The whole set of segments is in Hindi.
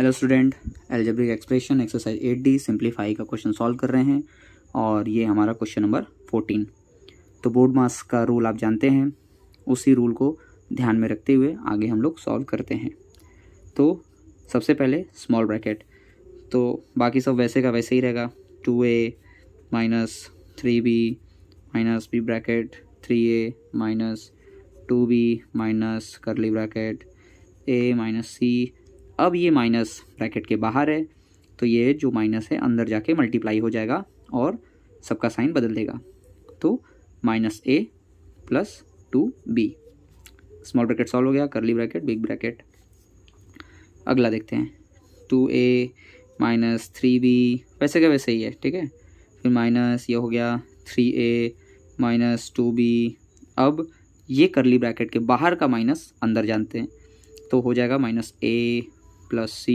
hello student algebraic expression exercise eight D simplify का क्वेश्चन सॉल्व कर रहे हैं और ये हमारा क्वेश्चन नंबर फोर्टीन तो बोर्ड मास का रूल आप जानते हैं उसी रूल को ध्यान में रखते हुए आगे हम लोग सॉल्व करते हैं तो सबसे पहले स्मॉल ब्रैकेट तो बाकी सब वैसे का वैसे ही रहेगा two A minus three B minus B bracket three A minus two B minus curly bracket A minus C अब ये माइनस ब्रैकेट के बाहर है तो ये जो माइनस है अंदर जाके मल्टीप्लाई हो जाएगा और सबका साइन बदल देगा तो minus A plus two B small bracket solve हो गया करली ब्रैकेट बिग ब्रैकेट अगला देखते हैं two A minus three B वैसे क्या वैसे ही है ठीक है फिर माइनस ये हो गया three A minus two B अब ये करली ब्रैकेट के बाहर का माइनस अंदर जानते हैं तो हो जाएगा minus A plus C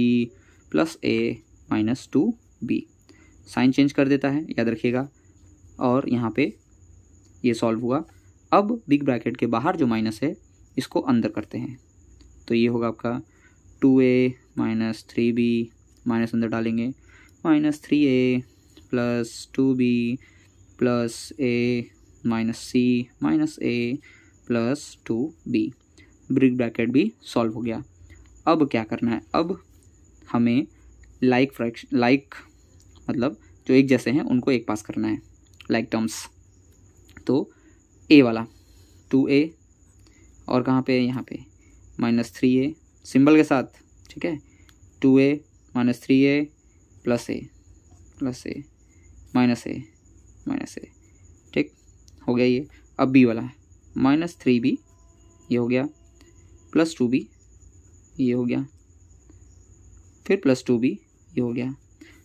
plus A minus two B sign change कर देता है याद रखिएगा और यहाँ पे ये सॉल्व हुआ अब बिग ब्रैकेट के बाहर जो माइनस है इसको अंदर करते हैं तो ये होगा आपका two A minus three B minus अंदर डालेंगे minus three A plus two B plus A minus C minus A plus two B big bracket भी सॉल्व हो गया अब क्या करना है अब हमें लाइक फ्रैक्शन लाइक मतलब जो एक जैसे हैं उनको एक पास करना है लाइक टर्म्स तो ए वाला टू ए और कहाँ पे यहाँ पे माइनस थ्री ए सिम्बल के साथ ठीक है two A minus three A plus A plus A minus A minus A ठीक हो गया ये अब बी वाला है माइनस थ्री बी ये हो गया प्लस टू बी ये हो गया फिर प्लस टू बी ये हो गया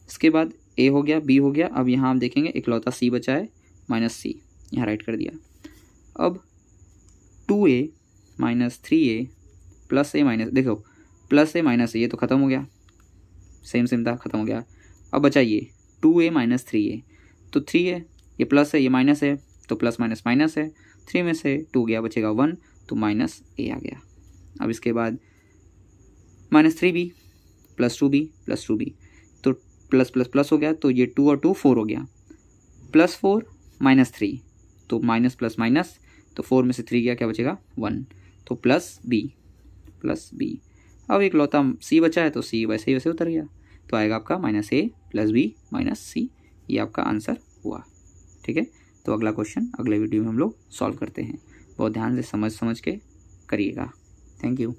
इसके बाद ए हो गया बी हो गया अब यहाँ आप देखेंगे इकलौता सी बचा है माइनस सी यहाँ राइट कर दिया अब two A minus three A plus A minus देखो प्लस ए माइनस ये तो ख़त्म हो गया सेम सेम था ख़त्म हो गया अब बचा ये two A minus three A तो थ्री है ये प्लस है ये माइनस है तो प्लस माइनस माइनस है थ्री में से टू गया बचेगा वन तो माइनस ए आ गया अब इसके बाद minus three B plus two B plus two B तो प्लस प्लस प्लस हो गया तो ये टू और टू फोर हो गया प्लस फोर माइनस थ्री तो माइनस प्लस माइनस तो फोर में से थ्री गया क्या बचेगा वन तो प्लस बी प्लस बी अब एक लौता सी बचा है तो सी वैसे ही वैसे उतर गया तो आएगा आपका minus A plus B minus C ये आपका आंसर हुआ ठीक है तो अगला क्वेश्चन अगले वीडियो में हम लोग सॉल्व करते हैं बहुत ध्यान से समझ समझ के करिएगा थैंक यू